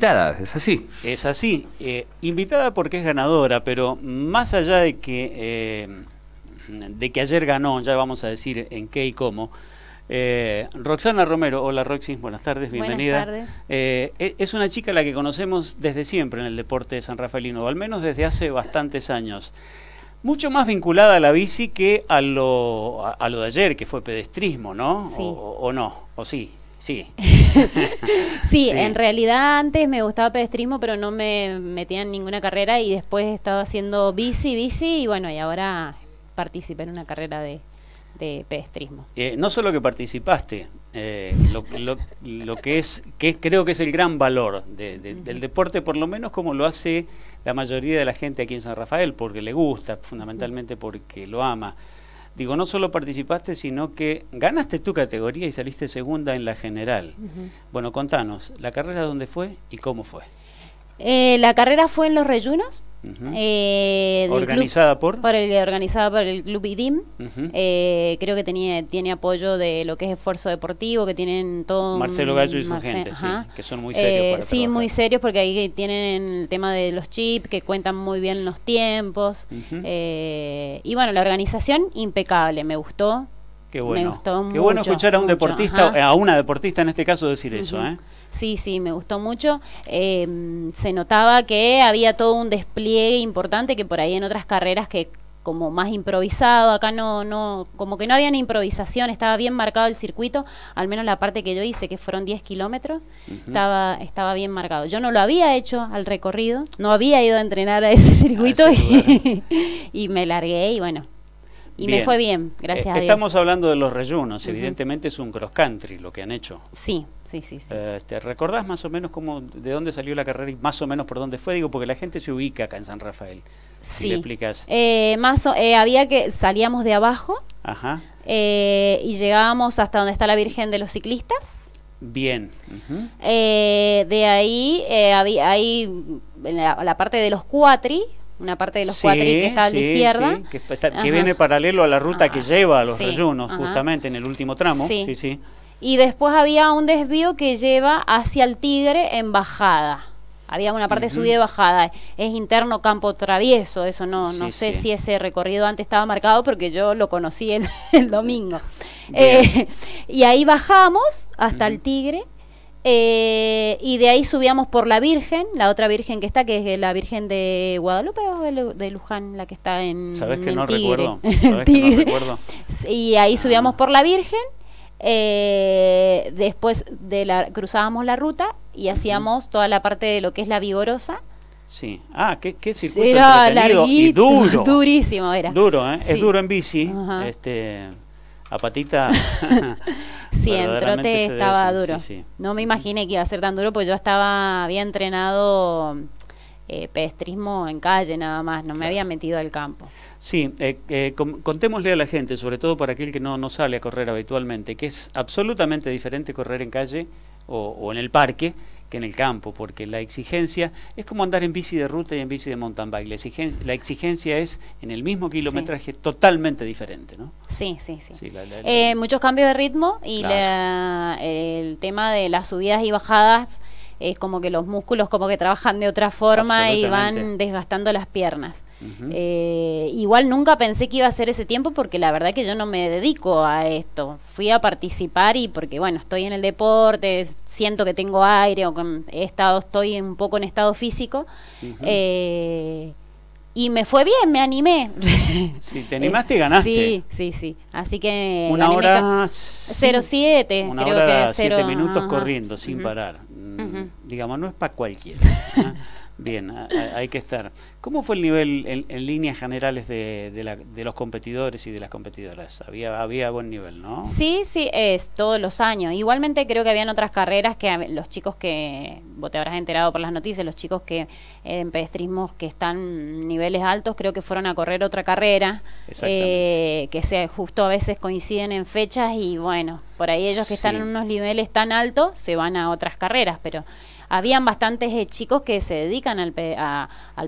invitada, es así. Es así, eh, invitada porque es ganadora, pero más allá de que, eh, de que ayer ganó, ya vamos a decir en qué y cómo, eh, Roxana Romero, hola Roxy, buenas tardes, bienvenida. Buenas tardes. E, es una chica la que conocemos desde siempre en el deporte de San Rafaelino, o al menos desde hace bastantes años. Mucho más vinculada a la bici que a lo, a, lo de ayer, que fue pedestrismo, ¿no? Sí. o, no, o sí. Sí. sí, en realidad antes me gustaba pedestrismo, pero no me metía en ninguna carrera y después estaba haciendo bici, bici y bueno, y ahora participé en una carrera de, de pedestrismo. Eh, no solo que participaste, eh, lo, que es, que creo que es el gran valor del deporte, por lo menos como lo hace la mayoría de la gente aquí en San Rafael, porque le gusta, fundamentalmente porque lo ama. Digo, no solo participaste, sino que ganaste tu categoría y saliste segunda en la general. Bueno, contanos, ¿la carrera dónde fue y cómo fue? Eh, la carrera fue en los Reyunos. Eh, organizada por, el, organizada por el club IDIM eh, creo que tenía tiene apoyo de lo que es esfuerzo deportivo que tienen todo Marcelo Gallo y sus su gente sí, que son muy serios sí muy serios porque ahí tienen el tema de los chips que cuentan muy bien los tiempos y bueno la organización impecable me gustó Qué bueno. Qué bueno escuchar a un deportista, a una deportista en este caso, decir eso. ¿eh? Sí, sí, me gustó mucho. Em, se notaba que había todo un despliegue importante que por ahí en otras carreras que como más improvisado, acá no, no, como que no había improvisación, estaba bien marcado el circuito, al menos la parte que yo hice, que fueron 10 kilómetros, estaba, estaba bien marcado. Yo no lo había hecho al recorrido, no había ido a entrenar a ese circuito ah, y, me largué y bueno. Y me fue bien, gracias eh, a Dios. Estamos hablando de los reyunos, evidentemente es un cross country lo que han hecho. Sí, Sí, sí, este, ¿Recordás más o menos cómo, de dónde salió la carrera y más o menos por dónde fue? Digo, porque la gente se ubica acá en San Rafael. Sí. Si le explicas. Eh, más eh, había que salíamos de abajo eh, y llegábamos hasta donde está la Virgen de los Ciclistas. Bien. Eh, de ahí, había, ahí, en la, parte de los cuatri, una parte de los cuatri que está a la izquierda. que, viene paralelo a la ruta que lleva a los sí, justamente en el último tramo. Sí, sí y después había un desvío que lleva hacia el Tigre en bajada. Había una parte subida y bajada. Es interno campo travieso, eso no, no sé si ese recorrido antes estaba marcado porque yo lo conocí el, domingo. Eh, y ahí bajamos hasta el Tigre. Eh, y de ahí subíamos por la Virgen, la otra Virgen que está, que es la Virgen de Guadalupe o de, Luján, la que está en. Sabes que, no, Recuerdo. que no recuerdo. Y ahí ah. subíamos por la Virgen eh, después de la, cruzábamos la ruta y hacíamos toda la parte de lo que es la vigorosa. Sí. Ah, qué, qué circuito era duro. Durísimo era. Duro, ¿eh? Es duro en bici. Este, a patita. sí, en trote estaba duro. No me imaginé que iba a ser tan duro porque yo estaba, había entrenado eh, pedestrismo en calle nada más, no me había metido al campo. Sí, eh, eh, contémosle a la gente, sobre todo para aquel que no, no sale a correr habitualmente, que es absolutamente diferente correr en calle o, en el parque que en el campo, porque la exigencia es como andar en bici de ruta y en bici de mountain bike. La exigencia, es en el mismo kilometraje totalmente diferente, ¿no? Sí, sí, sí. Eh, muchos cambios de ritmo y el tema de las subidas y bajadas es como que los músculos como que trabajan de otra forma y van desgastando las piernas. Eh, igual nunca pensé que iba a ser ese tiempo porque la verdad que yo no me dedico a esto. Fui a participar y porque bueno, estoy en el deporte, siento que tengo aire o estado, estoy un poco en estado físico. Eh, y me fue bien, me animé. Si te animaste, ganaste. Sí, sí, sí. Así que. Una hora. 07. Una hora, minutos corriendo, sin parar digamos, no es para cualquiera. Bien, hay que estar. ¿Cómo fue el nivel en, líneas generales de, los competidores y de las competidoras? Había, había buen nivel, ¿no? Sí, sí, es todos los años. Igualmente creo que habían otras carreras que los chicos que, vos te habrás enterado por las noticias, los chicos que en pedestrismos que están niveles altos, creo que fueron a correr otra carrera, eh, que se, justo a veces coinciden en fechas y bueno, por ahí ellos que están en unos niveles tan altos se van a otras carreras, pero habían bastantes eh, chicos que se dedican al,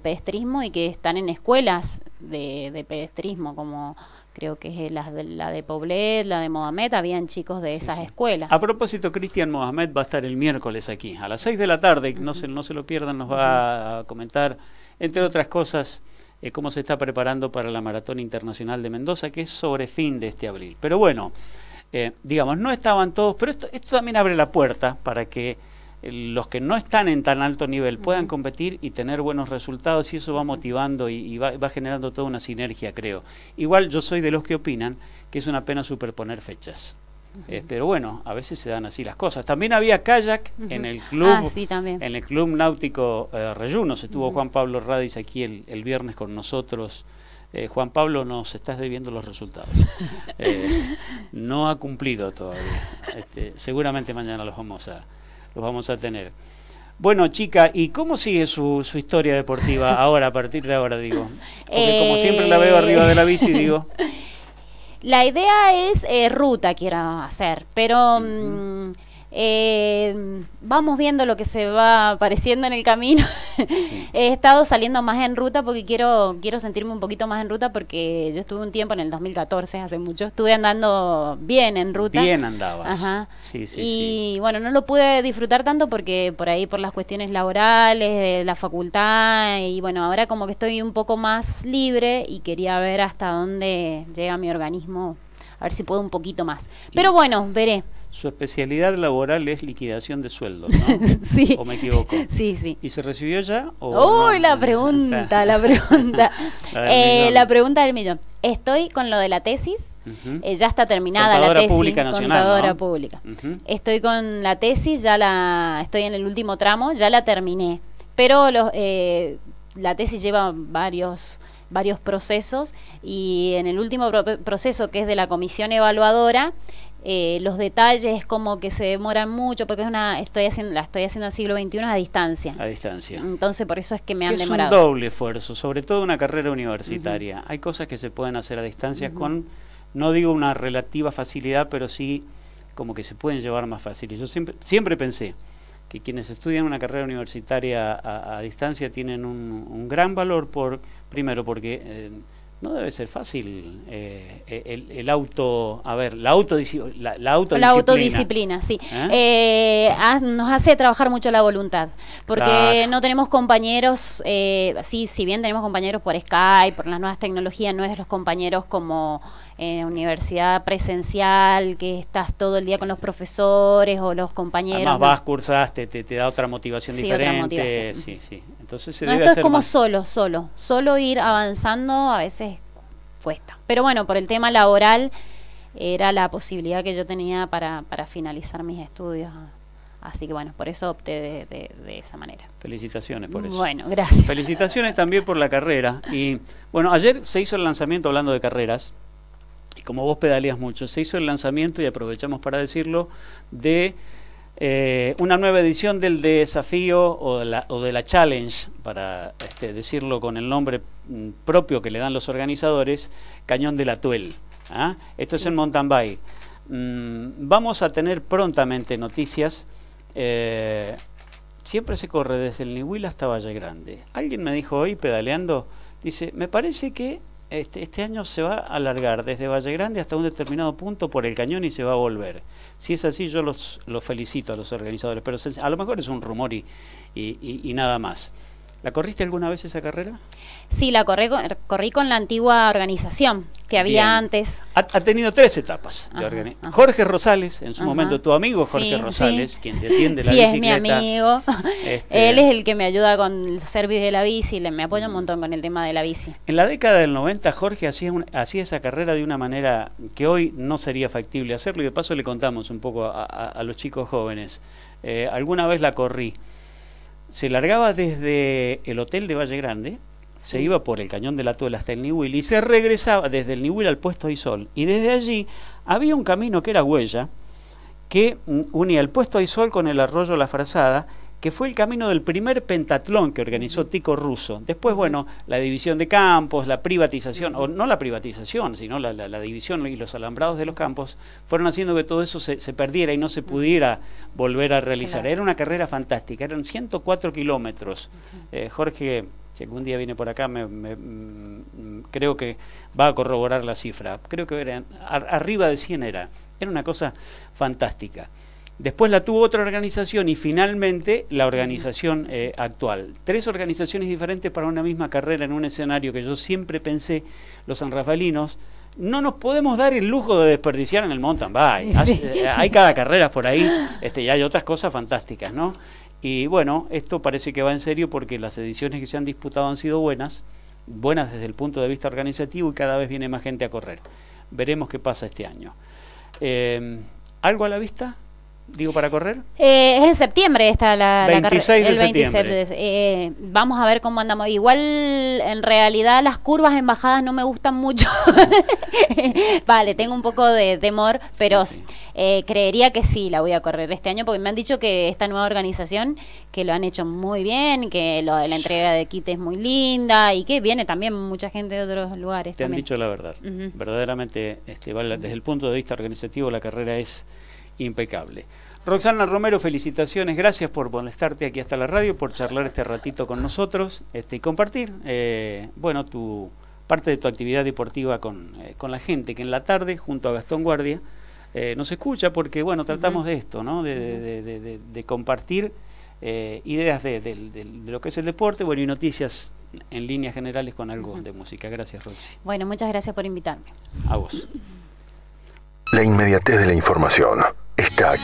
pedestrismo y que están en escuelas de, pedestrismo, como creo que es eh, la de, la Poblet, la de Mohamed, habían chicos de esas escuelas. A propósito, Cristian Mohamed va a estar el miércoles aquí, a las 6 de la tarde, no, se, no se lo pierdan, nos va a comentar, entre otras cosas, eh, cómo se está preparando para la Maratón Internacional de Mendoza, que es sobre fin de este abril. Pero bueno, digamos, no estaban todos, pero esto, esto también abre la puerta para que los que no están en tan alto nivel puedan competir y tener buenos resultados y eso va motivando y, va, generando toda una sinergia, creo. Igual yo soy de los que opinan que es una pena superponer fechas. pero bueno, a veces se dan así las cosas. También había kayak en el ah, club, en el club náutico eh, Reyuno, se Estuvo Juan Pablo Radis aquí el, viernes con nosotros. Eh, Juan Pablo, nos estás debiendo los resultados. Eh, no ha cumplido todavía. Este, seguramente mañana los vamos a, los vamos a tener. Bueno, chica, ¿y cómo sigue su, historia deportiva ahora, a partir de ahora, digo? Porque como eh, siempre la veo arriba de la bici, digo. La idea es eh, ruta, quiero hacer, pero... Eh, vamos viendo lo que se va apareciendo en el camino. He estado saliendo más en ruta porque quiero, quiero sentirme un poquito más en ruta porque yo estuve un tiempo en el 2014, hace mucho, estuve andando bien en ruta. Bien andabas. y bueno, no lo pude disfrutar tanto porque por ahí, por las cuestiones laborales, de la facultad, y bueno, ahora como que estoy un poco más libre y quería ver hasta dónde llega mi organismo, a ver si puedo un poquito más. Pero bueno, veré. Su especialidad laboral es liquidación de sueldos, ¿no? sí. ¿O me equivoco? Sí, sí. ¿Y se recibió ya? ¡Uy, la pregunta, la pregunta! Eh, la, pregunta del millón. Estoy con lo de la tesis. Eh, ya está terminada la tesis. Pública nacional, Contadora pública. Estoy con la tesis, ya la estoy en el último tramo, ya la terminé. Pero eh, la tesis lleva varios varios procesos y en el último proceso que es de la comisión evaluadora eh, los detalles como que se demoran mucho porque es una estoy haciendo la estoy haciendo al siglo XXI a distancia a distancia entonces por eso es que me han demorado es un doble esfuerzo sobre todo una carrera universitaria hay cosas que se pueden hacer a distancia con no digo una relativa facilidad pero sí como que se pueden llevar más fácil yo siempre siempre pensé que quienes estudian una carrera universitaria a, distancia tienen un, gran valor por primero porque eh, no debe ser fácil eh, eh, el, auto, a ver, la, autodisciplina. La autodisciplina, sí. ¿Eh? nos hace trabajar mucho la voluntad, porque no tenemos compañeros, sí, si bien tenemos compañeros por Skype, por las nuevas tecnologías, no es los compañeros como en universidad presencial, que estás todo el día con los profesores o los compañeros. más vas, cursas te, te da otra motivación diferente. Sí, sí. Entonces esto es como solo, solo, solo ir avanzando a veces cuesta. Pero bueno, por el tema laboral era la posibilidad que yo tenía para, finalizar mis estudios. Así que bueno, por eso opté de, esa manera. Felicitaciones por eso. Bueno, gracias. Felicitaciones también por la carrera. Y bueno, ayer se hizo el lanzamiento hablando de carreras. Y como vos pedaleas mucho, se hizo el lanzamiento y aprovechamos para decirlo de eh, una nueva edición del desafío o de la, challenge, para este, decirlo con el nombre mm, propio que le dan los organizadores, Cañón de la Tuel. ¿ah? Esto es en mountain bike. Mm, vamos a tener prontamente noticias. Eh, siempre se corre desde el Nihuila hasta Valle Grande. Alguien me dijo hoy, pedaleando, dice, me parece que este, este, año se va a alargar desde Valle Grande hasta un determinado punto por el cañón y se va a volver. Si es así, yo los, felicito a los organizadores, pero a lo mejor es un rumor y nada más. ¿La corriste alguna vez esa carrera? Sí, la corrí con la antigua organización que había antes. Ha, tenido tres etapas de organización. Jorge Rosales, en su momento tu amigo Jorge Rosales, quien te atiende la bicicleta. Sí, es mi amigo. Este, Él es el que me ayuda con el servicio de la bici, le, me apoya un montón con el tema de la bici. En la década del 90 Jorge hacía, esa carrera de una manera que hoy no sería factible hacerlo y de paso le contamos un poco a, los chicos jóvenes. Eh, alguna vez la corrí se largaba desde el hotel de Valle Grande, se iba por el cañón de la Tuela hasta el Nihuil y se regresaba desde el Nihuil al puesto Sol... Y desde allí había un camino que era huella, que mm, unía el puesto Sol con el arroyo La Frazada que fue el camino del primer pentatlón que organizó Tico Russo. Después, bueno, la división de campos, la privatización, o no la privatización, sino la, división y los alambrados de los campos, fueron haciendo que todo eso se, perdiera y no se pudiera volver a realizar. Era una carrera fantástica, eran 104 kilómetros. Eh, Jorge si algún día viene por acá, mm, creo que va a corroborar la cifra. Creo que era arriba de 100 era. Era una cosa fantástica. Después la tuvo otra organización y finalmente la organización eh, actual. Tres organizaciones diferentes para una misma carrera en un escenario que yo siempre pensé, los San Rafaelinos, no nos podemos dar el lujo de desperdiciar en el mountain bike. Eh, hay, cada carrera por ahí este, y hay otras cosas fantásticas, ¿no? Y bueno, esto parece que va en serio porque las ediciones que se han disputado han sido buenas, buenas desde el punto de vista organizativo y cada vez viene más gente a correr. Veremos qué pasa este año. Eh, ¿Algo a la vista? digo, para correr? Eh, es en septiembre está la, carrera. el 27 eh, vamos a ver cómo andamos. Igual, en realidad, las curvas en bajadas no me gustan mucho. vale, tengo un poco de temor, pero eh, creería que sí la voy a correr este año, porque me han dicho que esta nueva organización, que lo han hecho muy bien, que lo de la entrega de kit es muy linda y que viene también mucha gente de otros lugares. Te han dicho la verdad. Verdaderamente, este, desde el punto de vista organizativo, la carrera es impecable. Roxana Romero, felicitaciones, gracias por molestarte aquí hasta la radio, por charlar este ratito con nosotros este, y compartir eh, bueno, tu, parte de tu actividad deportiva eh, con, la gente que en la tarde, junto a Gastón Guardia, eh, nos escucha porque bueno, tratamos de esto, ¿no? de, compartir ideas de, lo que es el deporte bueno, y noticias en líneas generales con algo de música. Gracias, Roxy. Bueno, muchas gracias por invitarme. A vos. La inmediatez de la información. Итак,